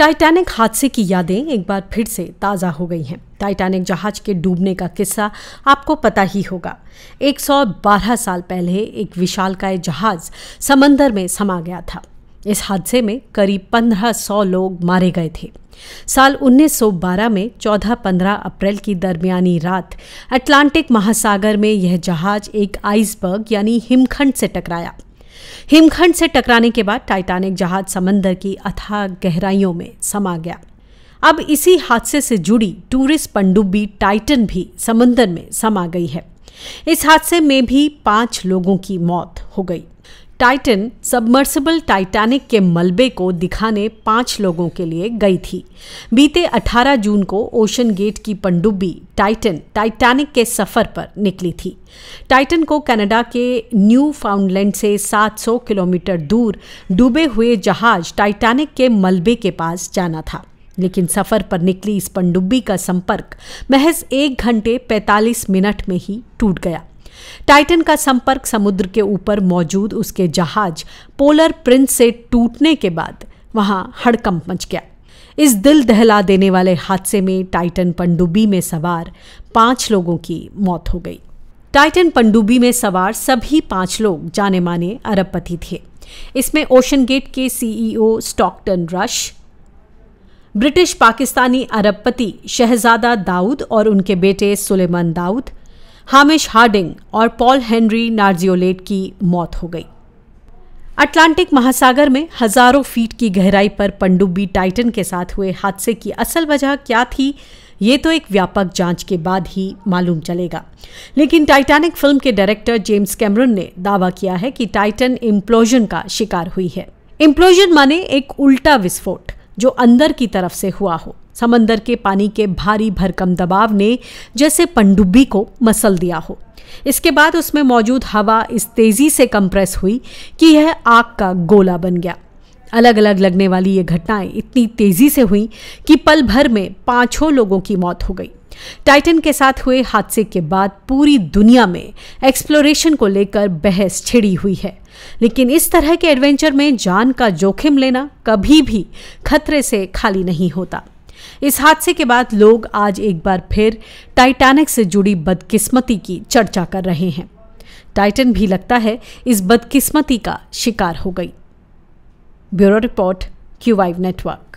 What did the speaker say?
Titanic हादसे की यादें एक बार फिर से ताज़ा हो गई हैं टाइटैनिक जहाज के डूबने का किस्सा आपको पता ही होगा 112 साल पहले एक विशालकाय जहाज समंदर में समा गया था इस हादसे में करीब 1500 लोग मारे गए थे साल 1912 में 14-15 अप्रैल की दरमियानी रात अटलांटिक महासागर में यह जहाज एक आइसबर्ग यानी हिमखंड से टकराया हिमखंड से टकराने के बाद टाइटैनिक जहाज समंदर की अथाह गहराइयों में समा गया अब इसी हादसे से जुड़ी टूरिस्ट पनडुब्बी टाइटन भी समंदर में समा गई है इस हादसे में भी पांच लोगों की मौत हो गई टाइटन सबमर्सिबल टाइटैनिक के मलबे को दिखाने पांच लोगों के लिए गई थी बीते 18 जून को ओशन गेट की पनडुब्बी टाइटन टाइटैनिक के सफ़र पर निकली थी टाइटन को कनाडा के न्यू फाउंडलैंड से 700 किलोमीटर दूर डूबे हुए जहाज टाइटैनिक के मलबे के पास जाना था लेकिन सफ़र पर निकली इस पनडुब्बी का संपर्क महज एक घंटे 45 मिनट में ही टूट गया टाइटन का संपर्क समुद्र के ऊपर मौजूद उसके जहाज पोलर प्रिंस से टूटने के बाद वहां हड़कंप मच गया इस दिल दहला देने वाले हादसे में टाइटन पनडुब्बी में सवार पांच लोगों की मौत हो गई टाइटन पनडुब्बी में सवार सभी पांच लोग जाने माने अरबपति थे इसमें ओशन गेट के CEO e Stockton Rush British Pakistani अरबपति शहजादा दाऊद और उनके बेटे सुलेमान दाऊद हामिश हार्डिंग और पॉल हेनरी नार्जियोलेट की मौत हो गई अटलांटिक महासागर में हजारों फीट की गहराई पर पंडुबी टाइटन के साथ हुए हादसे की असल वजह क्या थी ये तो एक व्यापक जांच के बाद ही मालूम चलेगा लेकिन टाइटैनिक फिल्म के डायरेक्टर जेम्स कैमरन ने दावा किया है कि टाइटन इम्प्लोजन का शिकार हुई है इम्प्लोजन माने एक उल्टा विस्फोट जो अंदर की तरफ से हुआ हो समंदर के पानी के भारी भरकम दबाव ने जैसे पनडुब्बी को मसल दिया हो इसके बाद उसमें मौजूद हवा इस तेजी से कंप्रेस हुई कि यह आग का गोला बन गया अलग अलग लगने वाली ये घटनाएं इतनी तेजी से हुई कि पल भर में पांचों लोगों की मौत हो गई टाइटन के साथ हुए हादसे के बाद पूरी दुनिया में एक्सप्लोरेशन को लेकर बहस छिड़ी हुई है लेकिन इस तरह के एडवेंचर में जान का जोखिम लेना कभी भी खतरे से खाली नहीं होता इस हादसे के बाद लोग आज एक बार फिर टाइटैनिक से जुड़ी बदकिस्मती की चर्चा कर रहे हैं टाइटन भी लगता है इस बदकिस्मती का शिकार हो गई ब्यूरो रिपोर्ट क्यूवाइव नेटवर्क